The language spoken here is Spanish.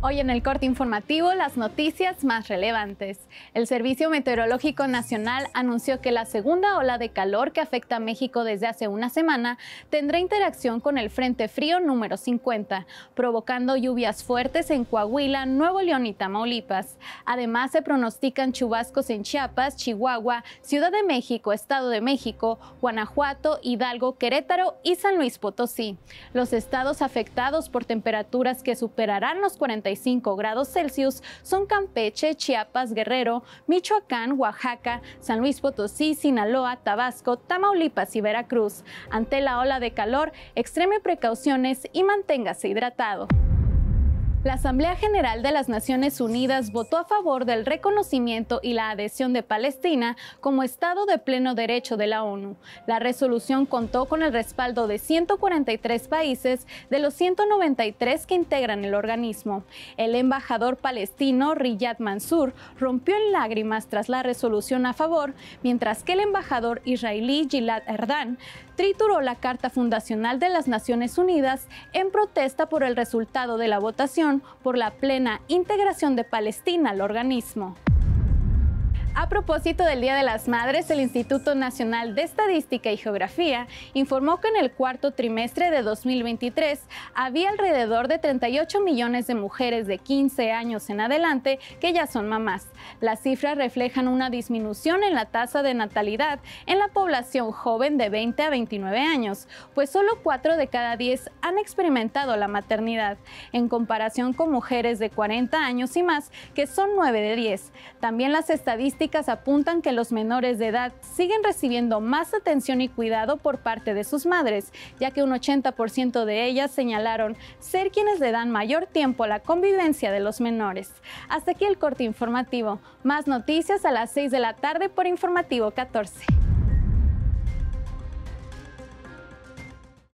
Hoy en el corte informativo las noticias más relevantes. El Servicio Meteorológico Nacional anunció que la segunda ola de calor que afecta a México desde hace una semana tendrá interacción con el Frente Frío número 50, provocando lluvias fuertes en Coahuila, Nuevo León y Tamaulipas. Además se pronostican chubascos en Chiapas, Chihuahua, Ciudad de México, Estado de México, Guanajuato, Hidalgo, Querétaro y San Luis Potosí. Los estados afectados por temperaturas que superarán los grados Celsius son Campeche, Chiapas, Guerrero, Michoacán, Oaxaca, San Luis Potosí, Sinaloa, Tabasco, Tamaulipas y Veracruz. Ante la ola de calor, extreme precauciones y manténgase hidratado. La Asamblea General de las Naciones Unidas votó a favor del reconocimiento y la adhesión de Palestina como Estado de pleno derecho de la ONU. La resolución contó con el respaldo de 143 países de los 193 que integran el organismo. El embajador palestino Riyad Mansour rompió en lágrimas tras la resolución a favor, mientras que el embajador israelí Gilad Erdan trituró la Carta Fundacional de las Naciones Unidas en protesta por el resultado de la votación por la plena integración de Palestina al organismo. A propósito del Día de las Madres, el Instituto Nacional de Estadística y Geografía informó que en el cuarto trimestre de 2023 había alrededor de 38 millones de mujeres de 15 años en adelante que ya son mamás. Las cifras reflejan una disminución en la tasa de natalidad en la población joven de 20 a 29 años, pues solo 4 de cada 10 han experimentado la maternidad, en comparación con mujeres de 40 años y más, que son 9 de 10. También las estadísticas apuntan que los menores de edad siguen recibiendo más atención y cuidado por parte de sus madres, ya que un 80% de ellas señalaron ser quienes le dan mayor tiempo a la convivencia de los menores. Hasta aquí el corte informativo. Más noticias a las 6 de la tarde por Informativo 14.